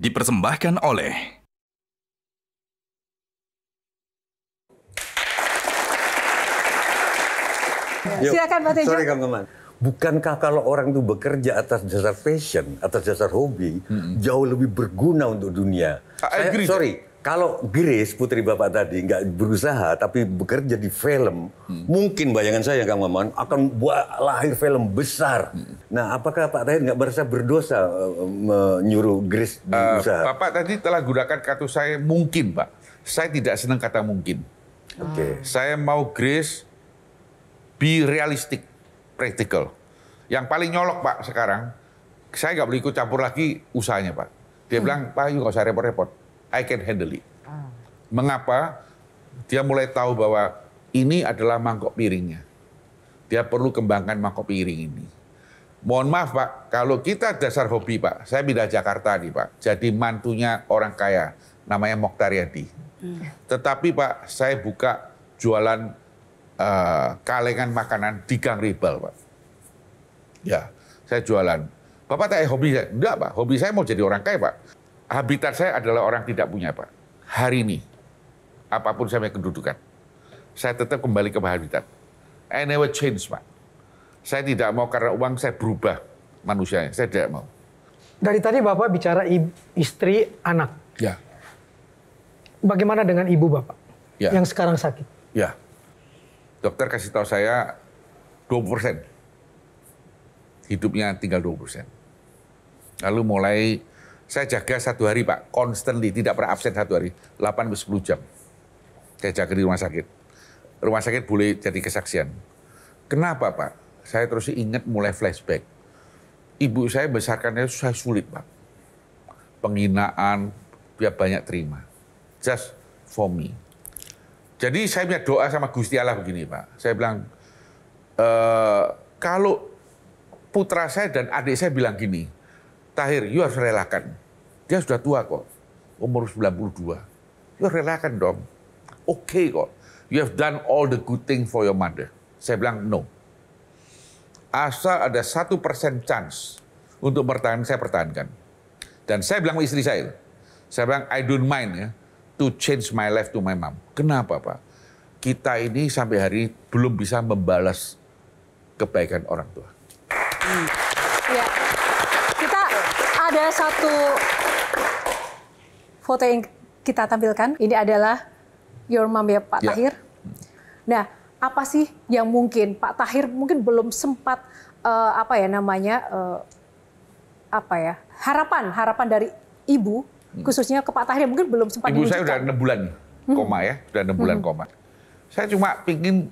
dipersembahkan oleh Silakan Pak Tejo. Sorry Kang Bukankah kalau orang itu bekerja atas dasar passion, atas dasar hobi, mm -hmm. jauh lebih berguna untuk dunia? I Saya, Sorry, kalau Grace putri bapak tadi nggak berusaha tapi bekerja di film, hmm. mungkin bayangan saya Kang Maman akan buat lahir film besar. Hmm. Nah, apakah Pak Tahir nggak merasa berdosa eh, menyuruh Grace eh, berusaha? Uh, bapak tadi telah gunakan kata saya mungkin, Pak. Saya tidak senang kata mungkin. Oke. Okay. Ah. Saya mau Grace be realistic, practical. Yang paling nyolok Pak sekarang, saya nggak boleh ikut campur lagi usahanya Pak. Dia hmm. bilang, Pak, yuk nggak usah repot-repot I can handle it. Ah. Mengapa? Dia mulai tahu bahwa ini adalah mangkok piringnya. Dia perlu kembangkan mangkok piring ini. Mohon maaf Pak, kalau kita dasar hobi Pak, saya pindah Jakarta nih Pak, jadi mantunya orang kaya, namanya Moktariadi. Hmm. Tetapi Pak, saya buka jualan uh, kalengan makanan di Gang Ribal Pak. Ya, saya jualan. Bapak tak hobi saya? Enggak Pak, hobi saya mau jadi orang kaya Pak habitat saya adalah orang tidak punya apa. Hari ini, apapun saya punya kedudukan, saya tetap kembali ke habitat. I never change, Pak. Saya tidak mau karena uang saya berubah manusianya. Saya tidak mau. Dari tadi Bapak bicara istri, anak. Ya. Bagaimana dengan ibu Bapak ya. yang sekarang sakit? Ya. Dokter kasih tahu saya 20 Hidupnya tinggal 20 Lalu mulai saya jaga satu hari Pak, constantly, tidak pernah absen satu hari. 8 10 jam. Saya jaga di rumah sakit. Rumah sakit boleh jadi kesaksian. Kenapa Pak? Saya terus ingat mulai flashback. Ibu saya besarkannya saya sulit Pak. Penghinaan, dia banyak terima. Just for me. Jadi saya punya doa sama Gusti Allah begini Pak. Saya bilang, e, kalau putra saya dan adik saya bilang gini, Tahir, you harus relakan. Dia sudah tua kok, umur 92. Ya relakan dong, oke okay kok. You have done all the good thing for your mother. Saya bilang no. Asal ada satu persen chance untuk bertahan, saya pertahankan. Dan saya bilang sama istri saya, saya bilang I don't mind ya, to change my life to my mom. Kenapa Pak? Kita ini sampai hari belum bisa membalas kebaikan orang tua. Hmm. Ya. Kita ada satu foto yang kita tampilkan ini adalah your mom ya Pak ya. Tahir. Nah, apa sih yang mungkin Pak Tahir mungkin belum sempat uh, apa ya namanya uh, apa ya harapan harapan dari ibu hmm. khususnya ke Pak Tahir mungkin belum sempat. Ibu saya sudah enam bulan hmm. koma ya, sudah enam bulan hmm. koma. Saya cuma pingin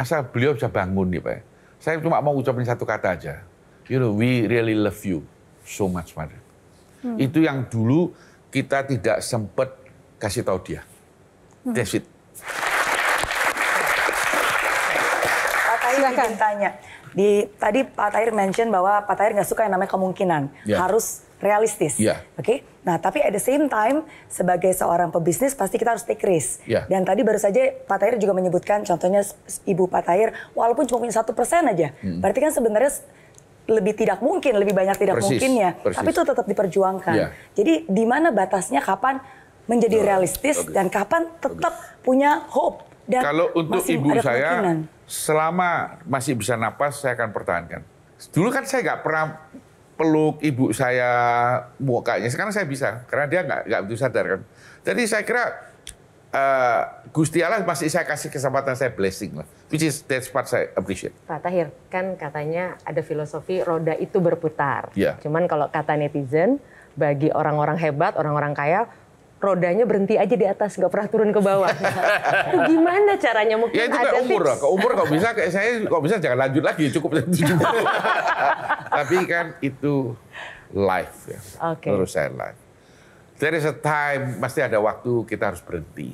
asal beliau bisa bangun nih ya, Pak. Ya. Saya cuma mau ucapin satu kata aja. You know, we really love you so much, Mother. Hmm. Itu yang dulu kita tidak sempat kasih tahu dia. Hmm. That's it. Tahir Silahkan. tanya. Di, tadi Pak Tahir mention bahwa Pak Tahir nggak suka yang namanya kemungkinan. Yeah. Harus realistis. Yeah. Oke. Okay? Nah, tapi at the same time sebagai seorang pebisnis pasti kita harus take risk. Yeah. Dan tadi baru saja Pak Tahir juga menyebutkan contohnya Ibu Pak Tahir walaupun cuma punya satu persen aja. Hmm. Berarti kan sebenarnya lebih tidak mungkin, lebih banyak tidak persis, mungkinnya. Persis. Tapi itu tetap diperjuangkan. Ya. Jadi di mana batasnya kapan menjadi realistis bagus. dan kapan tetap bagus. punya hope. Dan Kalau untuk ibu saya, selama masih bisa napas saya akan pertahankan. Dulu kan saya nggak pernah peluk ibu saya mukanya. Sekarang saya bisa karena dia nggak nggak begitu sadar kan. Jadi saya kira Eh, Gusti Allah masih saya kasih kesempatan saya blessing lah. Which is that's part saya appreciate. Pak Tahir, kan katanya ada filosofi roda itu berputar. Yeah. Cuman kalau kata netizen, bagi orang-orang hebat, orang-orang kaya, rodanya berhenti aja di atas, nggak pernah turun ke bawah. Itu nah, gimana caranya? Mungkin ya itu ada umur lah. Ke umur kalau bisa kayak saya kalau bisa jangan lanjut lagi, cukup Tapi kan itu life ya. Okay. Menurut saya life. There is a time, pasti ada waktu kita harus berhenti.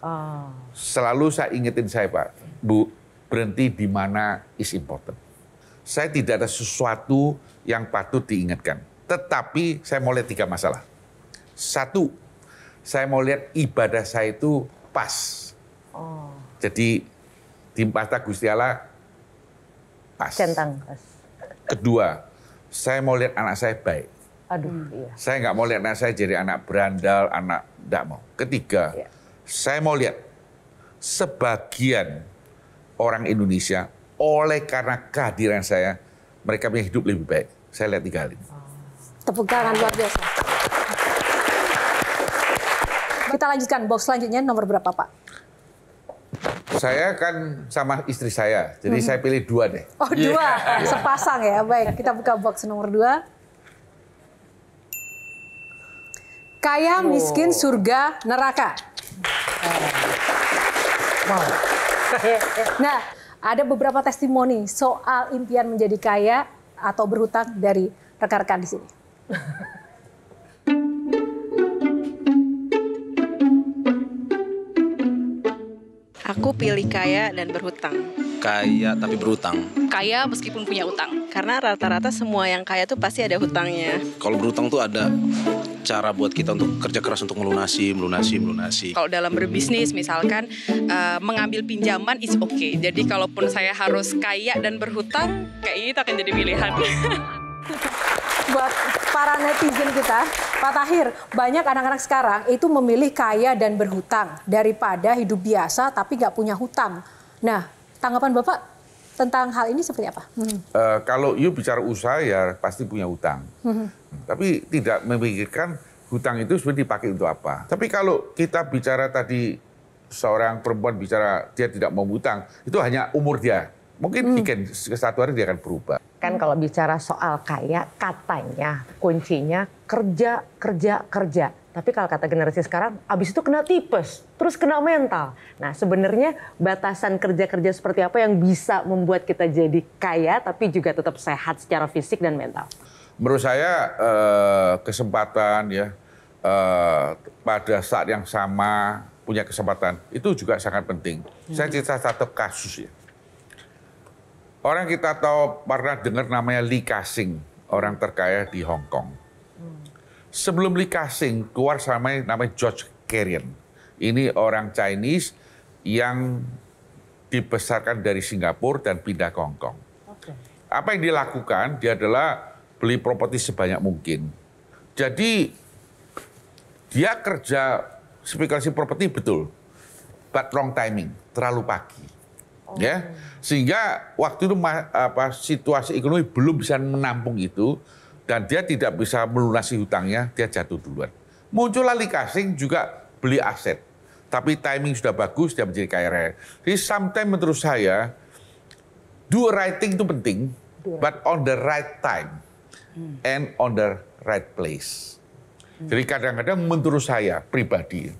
Oh. Selalu saya ingetin saya Pak, Bu, berhenti di mana is important. Saya tidak ada sesuatu yang patut diingatkan. Tetapi saya mau lihat tiga masalah. Satu, saya mau lihat ibadah saya itu pas. Oh. Jadi di mata Gusti Allah pas. Centang pas. Kedua, saya mau lihat anak saya baik. Aduh, hmm. iya. Saya nggak mau lihat anak saya jadi anak berandal, anak tidak mau. Ketiga, iya. saya mau lihat sebagian orang Indonesia oleh karena kehadiran saya mereka punya hidup lebih baik. Saya lihat tiga hal ini. Oh. Tepuk tangan luar biasa. Kita lanjutkan box selanjutnya nomor berapa Pak? Saya kan sama istri saya, jadi mm -hmm. saya pilih dua deh. Oh dua, yeah. sepasang ya. Baik, kita buka box nomor dua. Kaya, miskin, surga, neraka. Wow. nah, ada beberapa testimoni soal impian menjadi kaya atau berhutang dari rekan-rekan di sini. Aku pilih kaya dan berhutang. Kaya tapi berhutang. Kaya meskipun punya utang. Karena rata-rata semua yang kaya tuh pasti ada hutangnya. Kalau berhutang tuh ada cara buat kita untuk kerja keras untuk melunasi, melunasi, melunasi. Kalau dalam berbisnis misalkan uh, mengambil pinjaman is okay. Jadi kalaupun saya harus kaya dan berhutang, kayak itu akan jadi pilihan. buat para netizen kita, Pak Tahir, banyak anak-anak sekarang itu memilih kaya dan berhutang daripada hidup biasa tapi nggak punya hutang. Nah, tanggapan Bapak tentang hal ini seperti apa? Hmm. Uh, kalau you bicara usaha ya pasti punya hutang. Hmm. Tapi tidak memikirkan hutang itu sebenarnya dipakai untuk apa. Tapi kalau kita bicara tadi seorang perempuan bicara dia tidak mau hutang, itu hanya umur dia. Mungkin hmm. satu hari dia akan berubah. Kan kalau bicara soal kaya, katanya kuncinya kerja, kerja, kerja. Tapi kalau kata generasi sekarang, abis itu kena tipes, terus kena mental. Nah sebenarnya batasan kerja-kerja seperti apa yang bisa membuat kita jadi kaya tapi juga tetap sehat secara fisik dan mental? menurut saya eh, kesempatan ya eh, pada saat yang sama punya kesempatan itu juga sangat penting. Hmm. Saya cerita satu kasus ya. Orang kita tahu pernah dengar namanya Li Ka Kasing, orang terkaya di Hong Kong. Hmm. Sebelum Li Ka Kasing keluar sama namanya George Carrion. Ini orang Chinese yang dibesarkan dari Singapura dan pindah ke Hong Kong. Okay. Apa yang dilakukan dia adalah beli properti sebanyak mungkin. Jadi dia kerja spekulasi properti betul, but wrong timing, terlalu pagi. Oh. Ya, sehingga waktu itu apa situasi ekonomi belum bisa menampung itu dan dia tidak bisa melunasi hutangnya, dia jatuh duluan. Muncullah Kasing juga beli aset. Tapi timing sudah bagus, dia menjadi kaya raya. Jadi sometimes menurut saya, do right itu penting, but on the right time hmm. and on the right place. Hmm. Jadi kadang-kadang menurut saya pribadi,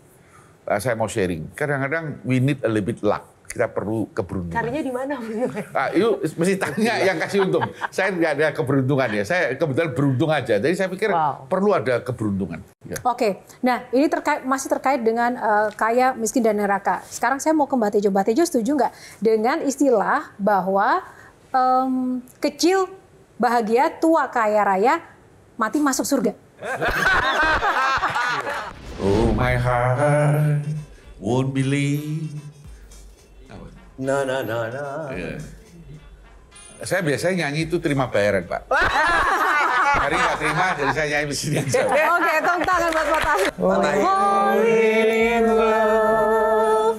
eh, saya mau sharing, kadang-kadang we need a little bit luck kita perlu keberuntungan. Carinya di mana? Ah, itu mesti tanya iya. yang kasih untung. Saya nggak ada keberuntungan ya. Saya kebetulan beruntung aja. Jadi saya pikir wow. perlu ada keberuntungan. Ya. Oke. Okay. Nah, ini terkait masih terkait dengan uh, kaya, miskin dan neraka. Sekarang saya mau ke Mbak Tejo. Mbak Tejo setuju nggak dengan istilah bahwa um, kecil bahagia, tua, kaya raya, mati masuk surga. oh my heart won't believe. na na na na iya. Saya biasanya nyanyi itu terima bayaran, Pak. Hari nggak terima, jadi saya nyanyi di sini aja. Oke, okay, tepuk tangan buat Pak in love.